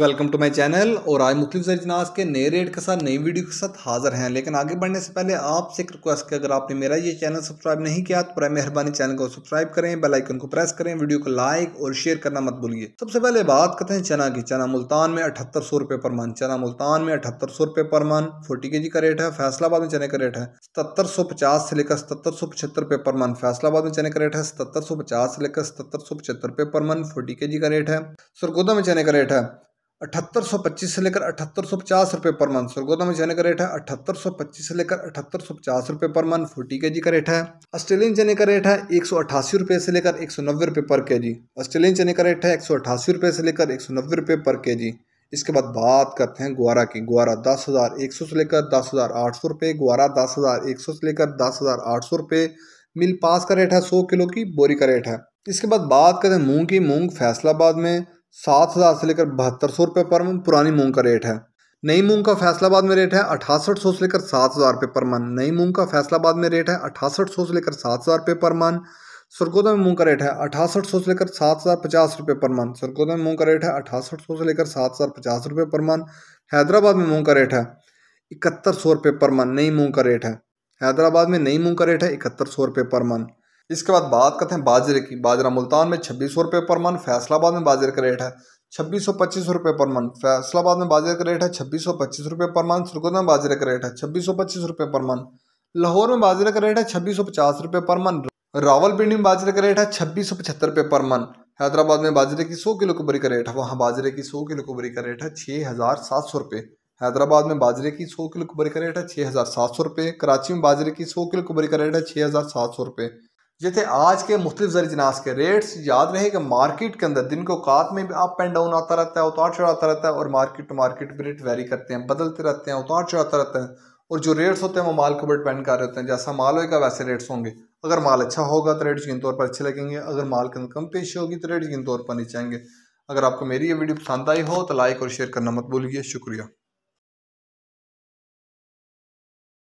welcome to my channel और आज मुख्तु सरजनाज के नए रेट के साथ नई वीडियो के साथ हाजिर हैं लेकिन आगे बढ़ने से पहले आपसे एक रिक्वेस्ट है अगर आपने मेरा ये चैनल सब्सक्राइब नहीं किया तो बड़ा मेहरबानी चैनल को सब्सक्राइब करें बेल आइकन को प्रेस करें वीडियो को लाइक और शेयर करना मत भूलिए सबसे पहले बात करते हैं चना की चना मुल्तान में अठहत्तर सौ रुपये पर मन चना मुल्तान में अठहत्तर सौ रुपये पर मन फोर्टी के जी का रेट है फैसलाबाद में चने का रेट है सतर सौ पचास से लेकर सतर सौ पचहत्तर रुपये पर मन फैसलाबाद में चने का रेट है सतर सौ पचास से लेकर सतर सौ पचहत्तर रुपये पर मन फोर्टी के जी का रेट है सरगोदा में चने का रेट है अठहत्तर सौ पच्चीस से लेकर अठहत्तर सौ पचास रुपये पर मंथ स्वर्गोदम चने का रेट है अठहत्तर सौ पच्चीस से लेकर अठहत्तर सौ पचास रुपये पर मंथ फोर्टी के जी का रेट है ऑस्ट्रेलियन चने का रेट है एक सौ अठासी रुपये से लेकर एक सौ नब्बे रुपये पर के जी ऑस्ट्रेलियन चने का रेट है एक सौ अठासी रुपये से लेकर एक सौ नब्बे रुपये पर के जी इसके बाद बात करते हैं ग्वारा की ग्वारा दस हज़ार एक सौ से लेकर दस हज़ार आठ सौ रुपये ग्वारा दस हज़ार एक सौ से लेकर दस हज़ार आठ सौ रुपये मिल पास का रेट है सौ किलो की बोरी का रेट है इसके बाद बात करें मूंग की मूंग फैसलाबाद में सात हज़ार से लेकर बहत्तर सौ रुपये पर मन पुरानी मूंग का रेट है नई मूंग का फैसलाबाद में रेट है अठासठ सौ से लेकर सात हज़ार रुपये पर मन नई मूंग का फैसलाबाद में रेट है अठासठ सौ से लेकर सात हज़ार रुपये पर मन सरगोदा में मूंग का रेट है अठासठ सौ से लेकर सात हज़ार पचास रुपये पर मन सरगोदा में मूंग का रेट है अठासठ सौ से लेकर सात हज़ार पचास रुपये पर मन हैदराबाद में मूंग का रेट है इकहत्तर सौ रुपये पर मन नई मूंग का रेट है हैदराबाद में नई मूंग का रेट है इकहत्तर सौ रुपये पर मन इसके बाद बात करते हैं बाजरे की बाजरा मुल्तान में छब्बीस सौ रुपये पर मन फैसलाबाद में बाजरे का रेट है छब्बीस सौ पच्चीस रुपये पर मन फैसलाबाद में बाजरे का रेट है छब्बीस सौ पच्चीस रुपये पर मन सुरगोदा में बाजरे का रेट है छब्बीस सौ पच्चीस रुपये पर मन लाहौर में बाजरे का रेट है छब्बीस सौ पचास रुपये पर मन रावलपिंडी में बाजरे का रेट है छब्बीस सौ पचहत्तर रुपये पर मन हैदराबाद में बाजरे की सौ किलो कुबरी का रेट है वहाँ बाजरे की सौ किलो कुबरी का रेट है छः हज़ार सात सौ रुपये हैदराबाद में बाजरे की सौ किलो कुबरी का रेट है छः हज़ार सात सौ रुपये कराची में बाजरे की सौ किलो कुबरी का रेट है छः हज़ार सात सौ रुपये ये थे आज के मुख्तलिफ जरिए जनास के रेट्स याद रहे कि मार्केट के अंदर दिन को कात में भी अप एंड डाउन आता रहता है उतार चढ़ाता रहता है और मार्केट टू मार्केट भी रेट वेरी करते हैं बदलते रहते हैं उतार चढ़ाता रहता है और जो रेट्स होते हैं वो माल के ऊपर डिपेंड कर रहे हैं जैसा माल होगा वैसे रेट्स होंगे अगर माल अच्छा होगा तो रेट यकीन तौर पर अच्छे लगेंगे अगर माल के अंदर कम पेश होगी तो रेट यकीन तौर पर नीचे आएंगे अगर आपको मेरी ये वीडियो पसंद आई हो तो लाइक और शेयर करना मत भूलिए शुक्रिया